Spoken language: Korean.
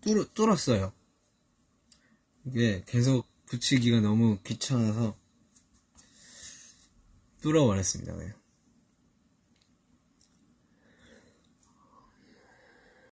뚫, 뚫었어요. 이게 계속 붙이기가 너무 귀찮아서 뚫어버렸습니다. 그냥.